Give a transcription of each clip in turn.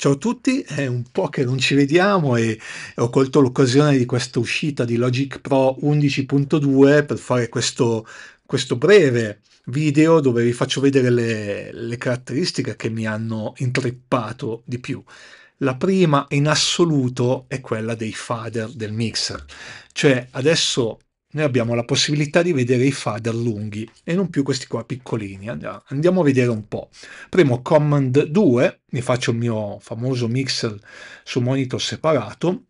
Ciao a tutti, è un po' che non ci vediamo e ho colto l'occasione di questa uscita di Logic Pro 11.2 per fare questo, questo, breve video dove vi faccio vedere le, le caratteristiche che mi hanno intreppato di più. La prima in assoluto è quella dei fader del mixer, cioè adesso noi abbiamo la possibilità di vedere i fader lunghi e non più questi qua piccolini. Andiamo a vedere un po'. Premo Command 2, mi faccio il mio famoso mixer su monitor separato,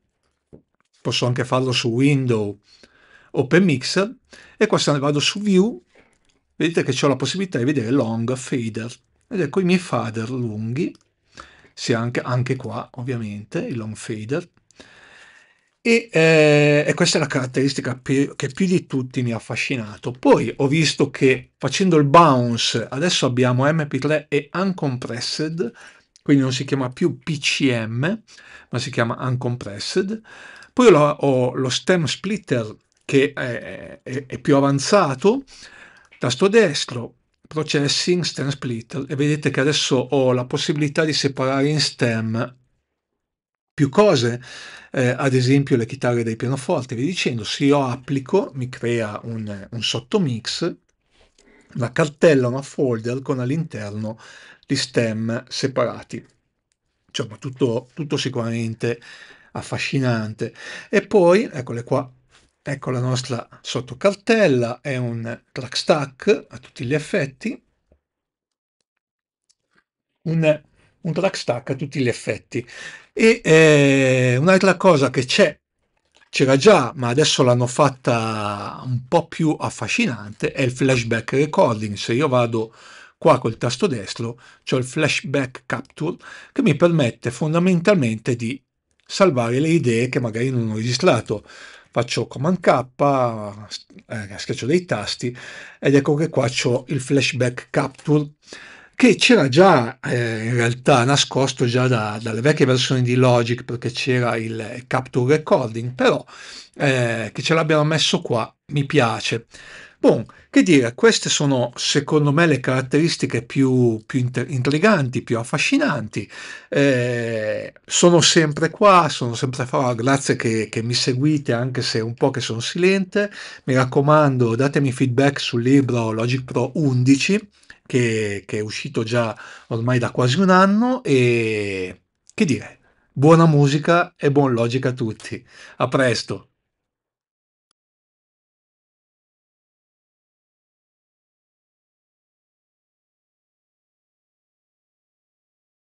posso anche farlo su Window Open Mixer e qua se ne vado su View, vedete che ho la possibilità di vedere Long Fader ed ecco i miei fader lunghi, sia anche, anche qua ovviamente il Long Fader e, eh, e, questa è la caratteristica più, che più di tutti mi ha affascinato. Poi ho visto che facendo il bounce adesso abbiamo MP3 e uncompressed, quindi non si chiama più PCM, ma si chiama uncompressed. Poi ho, ho lo stem splitter che è, è, è più avanzato, tasto destro, processing, stem splitter, e vedete che adesso ho la possibilità di separare in stem più cose, eh, ad esempio le chitarre dei pianoforti, vi dicendo, se io applico mi crea un, un sottomix, una cartella, una folder con all'interno gli stem separati. Insomma, cioè, tutto, tutto sicuramente affascinante. E poi, eccole qua, ecco la nostra sottocartella, è un track stack a tutti gli effetti, un un track stack a tutti gli effetti. E eh, un'altra cosa che c'è, c'era già, ma adesso l'hanno fatta un po' più affascinante, è il flashback recording. Se io vado qua col tasto destro, c'ho il flashback capture che mi permette fondamentalmente di salvare le idee che magari non ho registrato. Faccio Command K, eh, schiaccio dei tasti ed ecco che qua ho il flashback capture che c'era già eh, in realtà nascosto già da, dalle vecchie versioni di Logic perché c'era il capture recording, però eh, che ce l'abbiano messo qua mi piace. Bon, che dire, queste sono secondo me le caratteristiche più, più inter- intriganti, più affascinanti. Eh, sono sempre qua, sono sempre qua, grazie che, che, mi seguite anche se un po' che sono silente. Mi raccomando, datemi feedback sul libro Logic Pro 11 che, che, è uscito già ormai da quasi un anno e che dire, buona musica e buon logica a tutti. A presto.